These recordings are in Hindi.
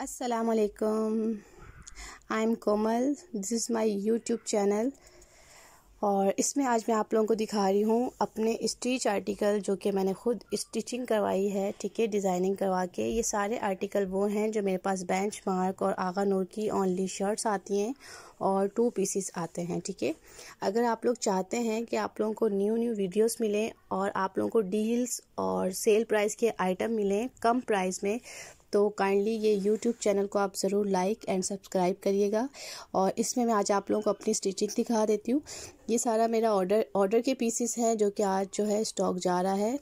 अस्सलाम I am Komal this is my YouTube channel और इसमें आज मैं आप लोगों को दिखा रही हूँ अपने स्टिच आर्टिकल जो कि मैंने खुद स्टिचिंग करवाई है ठीक है डिज़ाइनिंग करवा के ये सारे आर्टिकल वो हैं जो मेरे पास बेंच मार्क और आगा नूर की ओनली शर्ट्स आती हैं और टू पीसीस आते हैं ठीक है अगर आप लोग चाहते हैं कि आप लोगों को न्यू न्यू वीडियोस मिलें और आप लोगों को डील्स और सेल प्राइस के आइटम मिलें कम प्राइस में तो काइंडली ये यूट्यूब चैनल को आप ज़रूर लाइक एंड सब्सक्राइब करिएगा और इसमें मैं आज आप लोगों को अपनी स्टिचिंग दिखा देती हूँ ये सारा मेरा ऑर्डर ऑर्डर के पीसेस हैं जो कि आज जो है स्टॉक जा रहा है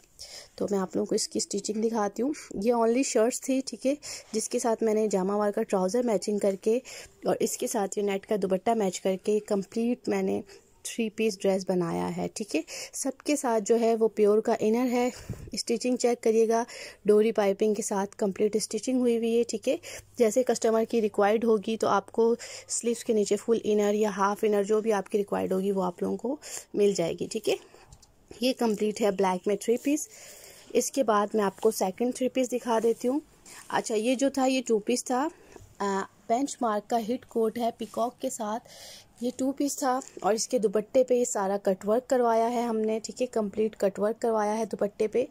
तो मैं आप लोगों को इसकी स्टिचिंग दिखाती हूँ ये ओनली शर्ट्स थी ठीक है जिसके साथ मैंने जामा वार का ट्राउज़र मैचिंग करके और इसके साथ ये नेट का दुबट्टा मैच करके कंप्लीट मैंने थ्री पीस ड्रेस बनाया है ठीक है सबके साथ जो है वो प्योर का इनर है स्टिचिंग चेक करिएगा डोरी पाइपिंग के साथ कंप्लीट स्टिचिंग हुई हुई है ठीक है जैसे कस्टमर की रिक्वायर्ड होगी तो आपको स्लीव्स के नीचे फुल इनर या हाफ इनर जो भी आपकी रिक्वायर्ड होगी वो आप लोगों को मिल जाएगी ठीक है ये कम्प्लीट है ब्लैक में थ्री पीस इसके बाद मैं आपको सेकेंड थ्री पीस दिखा देती हूँ अच्छा ये जो था ये टू पीस था बेंच मार्क का हिट कोट है पिकॉक के साथ ये टू पीस था और इसके दुपट्टे पे ये सारा कट वर्क करवाया है हमने ठीक है कंप्लीट कट वर्क करवाया है दुपट्टे पे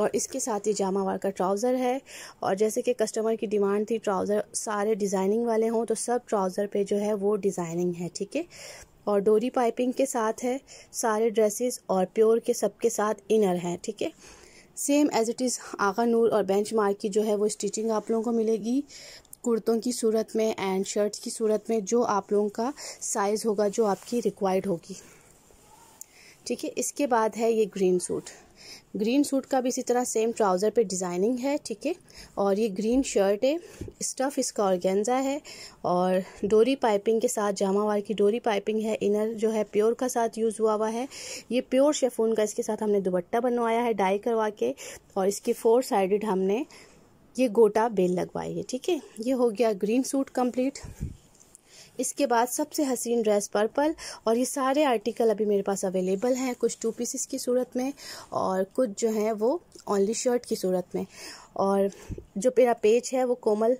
और इसके साथ ये वार का ट्राउज़र है और जैसे कि कस्टमर की डिमांड थी ट्राउज़र सारे डिज़ाइनिंग वाले हों तो सब ट्राउज़र पे जो है वो डिज़ाइनिंग है ठीक है और डोरी पाइपिंग के साथ है सारे ड्रेसेस और प्योर के सब के साथ इनर हैं ठीक है same as it is Agha Noor और बेंच मार्क की जो है वो स्टिचिंग आप लोगों को मिलेगी कुर्तों की सूरत में एंड शर्ट्स की सूरत में जो आप लोगों का साइज़ होगा जो आपकी रिक्वायर्ड होगी ठीक है इसके बाद है ये ग्रीन सूट ग्रीन सूट का भी इसी तरह सेम ट्राउज़र पे डिज़ाइनिंग है ठीक है और ये ग्रीन शर्ट है स्टफ़ इसका ऑर्गेन्जा है और डोरी पाइपिंग के साथ जामावार की डोरी पाइपिंग है इनर जो है प्योर का साथ यूज़ हुआ हुआ है ये प्योर शेफून का इसके साथ हमने दुपट्टा बनवाया है डाई करवा के और इसकी फोर साइडेड हमने ये गोटा बेल लगवाइए ठीक है ये हो गया ग्रीन सूट कंप्लीट इसके बाद सबसे हसीन ड्रेस पर्पल और ये सारे आर्टिकल अभी मेरे पास अवेलेबल हैं कुछ टू पीसिस की सूरत में और कुछ जो है वो ओनली शर्ट की सूरत में और जो मेरा पेज है वो कोमल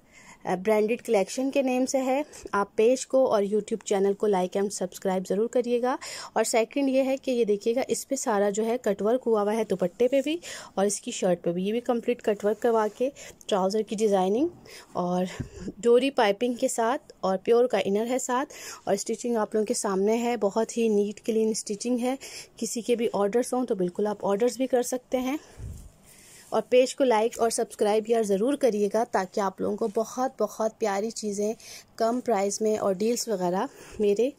ब्रांडेड कलेक्शन के नेम से है आप पेज को और यूट्यूब चैनल को लाइक एंड सब्सक्राइब ज़रूर करिएगा और सेकंड ये है कि ये देखिएगा इस पर सारा जो है कटवर्क हुआ हुआ है दुपट्टे पे भी और इसकी शर्ट पे भी ये भी कंप्लीट कटवर्क करवा के ट्राउज़र की डिज़ाइनिंग और डोरी पाइपिंग के साथ और प्योर का इनर है साथ और स्टिचिंग आप लोगों के सामने है बहुत ही नीट क्लीन स्टिचिंग है किसी के भी ऑर्डर्स हों तो बिल्कुल आप ऑर्डर्स भी कर सकते हैं और पेज को लाइक और सब्सक्राइब यार ज़रूर करिएगा ताकि आप लोगों को बहुत बहुत प्यारी चीज़ें कम प्राइस में और डील्स वगैरह मेरे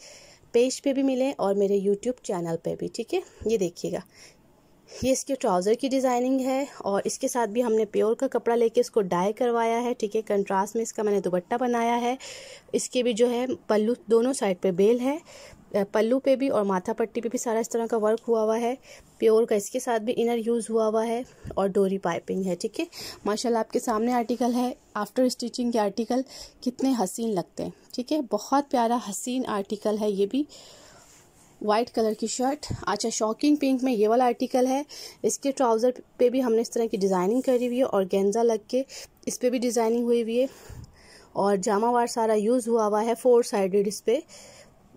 पेज पे भी मिलें और मेरे यूट्यूब चैनल पे भी ठीक है ये देखिएगा ये इसके ट्राउज़र की डिज़ाइनिंग है और इसके साथ भी हमने प्योर का कपड़ा लेके इसको डाई करवाया है ठीक है कंट्रास्ट में इसका मैंने दुपट्टा बनाया है इसके भी जो है पल्लू दोनों साइड पे बेल है पल्लू पे भी और माथा पट्टी पे भी सारा इस तरह का वर्क हुआ हुआ है प्योर का इसके साथ भी इनर यूज़ हुआ हुआ है और डोरी पाइपिंग है ठीक है माशाल्लाह आपके सामने आर्टिकल है आफ्टर स्टिचिंग के आर्टिकल कितने हसीन लगते हैं ठीक है बहुत प्यारा हसीन आर्टिकल है ये भी वाइट कलर की शर्ट अच्छा शॉकिंग पिंक में ये वाला आर्टिकल है इसके ट्राउज़र पर भी हमने इस तरह की डिज़ाइनिंग करी हुई है और गेंजा लग के इस पर भी डिज़ाइनिंग हुई हुई है और जामावार सारा यूज़ हुआ हुआ है फोर साइडेड इस पर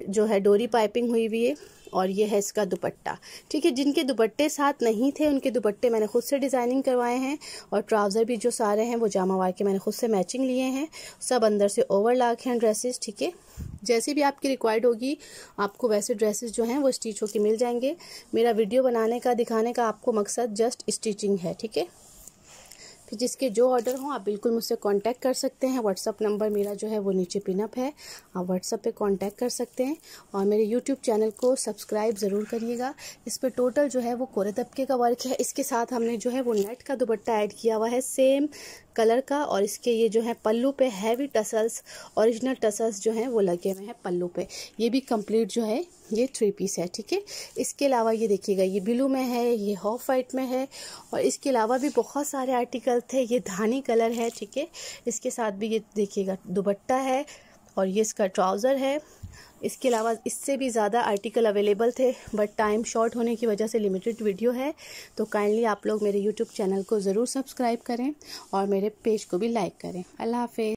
जो है डोरी पाइपिंग हुई हुई है और ये है इसका दुपट्टा ठीक है जिनके दुपट्टे साथ नहीं थे उनके दुपट्टे मैंने खुद से डिज़ाइनिंग करवाए हैं और ट्राउज़र भी जो सारे हैं वो वार के मैंने खुद से मैचिंग लिए हैं सब अंदर से ओवर लाख हैं ड्रेसेस ठीक है जैसी भी आपकी रिक्वायर्ड होगी आपको वैसे ड्रेसेस जो हैं वो स्टिच होकर मिल जाएंगे मेरा वीडियो बनाने का दिखाने का आपको मकसद जस्ट स्टिचिंग है ठीक है फिर जिसके जो ऑर्डर हों आप बिल्कुल मुझसे कांटेक्ट कर सकते हैं व्हाट्सअप नंबर मेरा जो है वो नीचे पिनअप है आप व्हाट्सअप पे कांटेक्ट कर सकते हैं और मेरे यूट्यूब चैनल को सब्सक्राइब ज़रूर करिएगा इस पर टोटल जो है वो कोरे तबके का वर्क है इसके साथ हमने जो है वो नेट का दुपट्टा ऐड किया हुआ है सेम कलर का और इसके ये जो है पल्लू पे हैवी टसल्स ओरिजिनल टसल्स जो हैं वो लगे हुए हैं पल्लू पे ये भी कंप्लीट जो है ये थ्री पीस है ठीक है इसके अलावा ये देखिएगा ये ब्लू में है ये हॉफ वाइट में है और इसके अलावा भी बहुत सारे आर्टिकल थे ये धानी कलर है ठीक है इसके साथ भी ये देखिएगा दुबट्टा है और ये इसका ट्राउज़र है इसके अलावा इससे भी ज़्यादा आर्टिकल अवेलेबल थे बट टाइम शॉर्ट होने की वजह से लिमिटेड वीडियो है तो काइंडली आप लोग मेरे यूट्यूब चैनल को ज़रूर सब्सक्राइब करें और मेरे पेज को भी लाइक करें अल्लाह हाफ